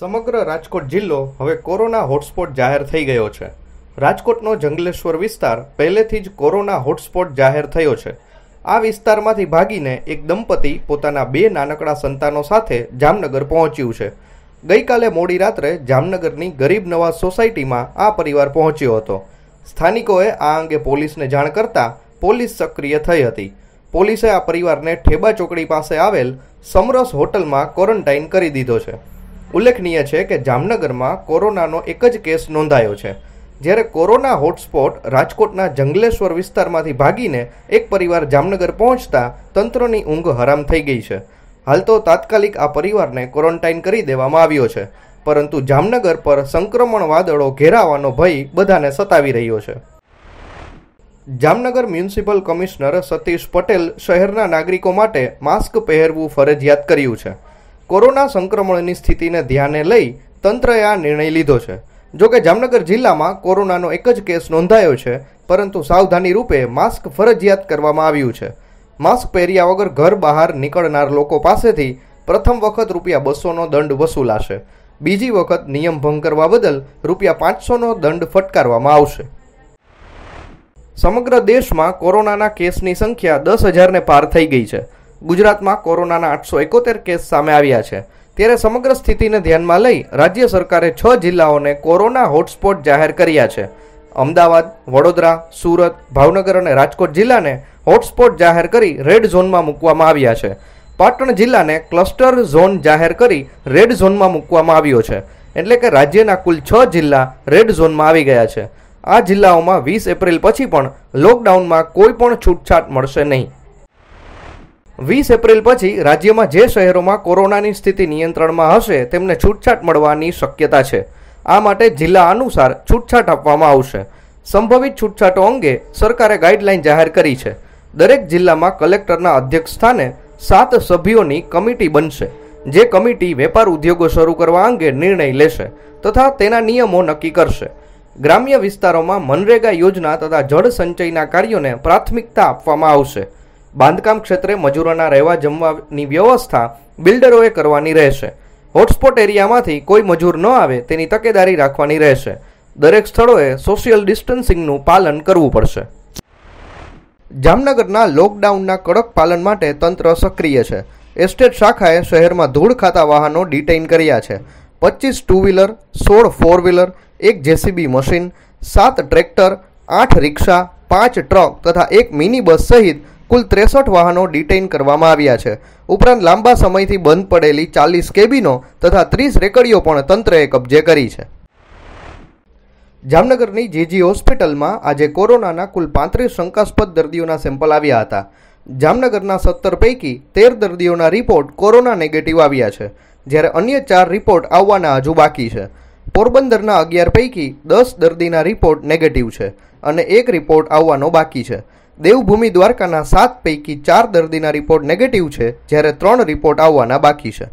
સમગ્ર રાજકોટ જિલ્લો હવે કોરોના હોટસ્પોટ જાહેર થઈ ગયો છે રાજકોટનો જંગલેશ્વર વિસ્તાર પહેલેથી જ કોરોના હોટસ્પોટ જાહેર થયો છે આ વિસ્તારમાંથી ભાગીને એક દંપતી પોતાના બે નાનકડા સંતાનો સાથે જામનગર પહોંચ્યું છે ગઈકાલે મોડી રાત્રે જામનગરની ગરીબ નવાઝ સોસાયટીમાં આ પરિવાર પહોંચ્યો હતો સ્થાનિકોએ આ અંગે પોલીસને જાણ કરતા પોલીસ સક્રિય થઈ હતી પોલીસે આ પરિવારને ઠેબા ચોકડી પાસે આવેલ સમરસ હોટલમાં ક્વોરન્ટાઇન કરી દીધો છે ઉલ્લેખનીય છે કે જામનગરમાં કોરોનાનો એક જ કેસ નોંધાયો છે જ્યારે કોરોના હોટસ્પોટ રાજકોટના જંગલેશ્વર વિસ્તારમાંથી ભાગીને એક પરિવાર જામનગર પહોંચતા તંત્રની ઊંઘ હરામ થઈ ગઈ છે હાલ તો તાત્કાલિક આ પરિવારને ક્વોરન્ટાઇન કરી દેવામાં આવ્યો છે પરંતુ જામનગર પર સંક્રમણ વાદળો ઘેરાવાનો ભય બધાને સતાવી રહ્યો છે જામનગર મ્યુનિસિપલ કમિશનર સતીશ પટેલ શહેરના નાગરિકો માટે માસ્ક પહેરવું ફરજિયાત કર્યું છે કોરોના સંક્રમણની સ્થિતિને ધ્યાને લઈ તંત્રએ આ નિર્ણય લીધો છે જો કે જામનગર જિલ્લામાં કોરોનાનો એક જ કેસ નોંધાયો છે પરંતુ સાવધાની રૂપે માસ્ક ફરજિયાત કરવામાં આવ્યું છે માસ્ક પહેર્યા વગર ઘર બહાર નીકળનાર લોકો પાસેથી પ્રથમ વખત રૂપિયા બસોનો દંડ વસૂલાશે બીજી વખત નિયમ ભંગ કરવા બદલ રૂપિયા પાંચસોનો દંડ ફટકારવામાં આવશે સમગ્ર દેશમાં કોરોનાના કેસની સંખ્યા દસ હજારને પાર થઈ ગઈ છે ગુજરાતમાં કોરોનાના આઠસો એકોતેર કેસ સામે આવ્યા છે ત્યારે સમગ્ર સ્થિતિને ધ્યાનમાં લઈ રાજ્ય સરકારે છ જિલ્લાઓને કોરોના હોટસ્પોટ જાહેર કર્યા છે અમદાવાદ વડોદરા સુરત ભાવનગર અને રાજકોટ જિલ્લાને હોટસ્પોટ જાહેર કરી રેડ ઝોનમાં મૂકવામાં આવ્યા છે પાટણ જિલ્લાને ક્લસ્ટર ઝોન જાહેર કરી રેડ ઝોનમાં મૂકવામાં આવ્યો છે એટલે કે રાજ્યના કુલ છ જિલ્લા રેડ ઝોનમાં આવી ગયા છે આ જિલ્લાઓમાં વીસ એપ્રિલ પછી પણ લોકડાઉનમાં કોઈ પણ છૂટછાટ મળશે નહીં વીસ એપ્રિલ પછી રાજ્યમાં જે શહેરોમાં કોરોનાની સ્થિતિ નિયંત્રણમાં હશે તેમને છૂટછાટ મળવાની શક્યતા છે આ માટે જિલ્લા અનુસાર છૂટછાટ આપવામાં આવશે સંભવિત છૂટછાટો અંગે સરકારે ગાઈડલાઈન જાહેર કરી છે દરેક જિલ્લામાં કલેક્ટરના અધ્યક્ષ સ્થાને સાત સભ્યોની કમિટી બનશે જે કમિટી વેપાર ઉદ્યોગો શરૂ કરવા અંગે નિર્ણય લેશે તથા તેના નિયમો નક્કી કરશે ગ્રામ્ય વિસ્તારોમાં મનરેગા યોજના તથા જળ સંચયના કાર્યોને પ્રાથમિકતા આપવામાં આવશે બાંધકામ ક્ષેત્રે મજૂરોના રહેવા જમવાની વ્યવસ્થા બિલ્ડરોએ કરવાની રહેશે હોટસ્પોટ એરિયામાંથી કોઈ મજૂર ન આવે તેની તકેદારી રાખવાની રહેશે દરેક સ્થળોએ સોશિયલ ડિસ્ટન્સિંગનું પાલન કરવું પડશે જામનગરના લોકડાઉનના કડક પાલન માટે તંત્ર સક્રિય છે એસ્ટેટ શાખાએ શહેરમાં ધૂળ ખાતા વાહનો ડિટેઇન કર્યા છે પચીસ ટુ વ્હીલર સોળ ફોર વ્હીલર એક જેસીબી મશીન સાત ટ્રેક્ટર આઠ રિક્ષા પાંચ ટ્રક તથા એક મિની બસ સહિત કુલ ત્રેસઠ વાહનો ડિટેઇન કરવામાં આવ્યા છે ઉપરાંત લાંબા સમયથી બંધ પડેલી ચાલીસ કેબિનો તથા ત્રીસ રેકડીઓ પણ તંત્રએ કબજે કરી છે જામનગરની જીજી હોસ્પિટલમાં આજે કોરોનાના કુલ પાંત્રીસ શંકાસ્પદ દર્દીઓના સેમ્પલ આવ્યા હતા જામનગરના સત્તર પૈકી તેર દર્દીઓના રિપોર્ટ કોરોના નેગેટિવ આવ્યા છે જ્યારે અન્ય ચાર રિપોર્ટ આવવાના હજુ બાકી છે પોરબંદરના અગિયાર પૈકી દસ દર્દીના રિપોર્ટ નેગેટિવ છે અને એક રિપોર્ટ આવવાનો બાકી છે દેવભૂમિ દ્વારકાના સાત પૈકી ચાર દર્દીના રિપોર્ટ નેગેટિવ છે જ્યારે ત્રણ રિપોર્ટ આવવાના બાકી છે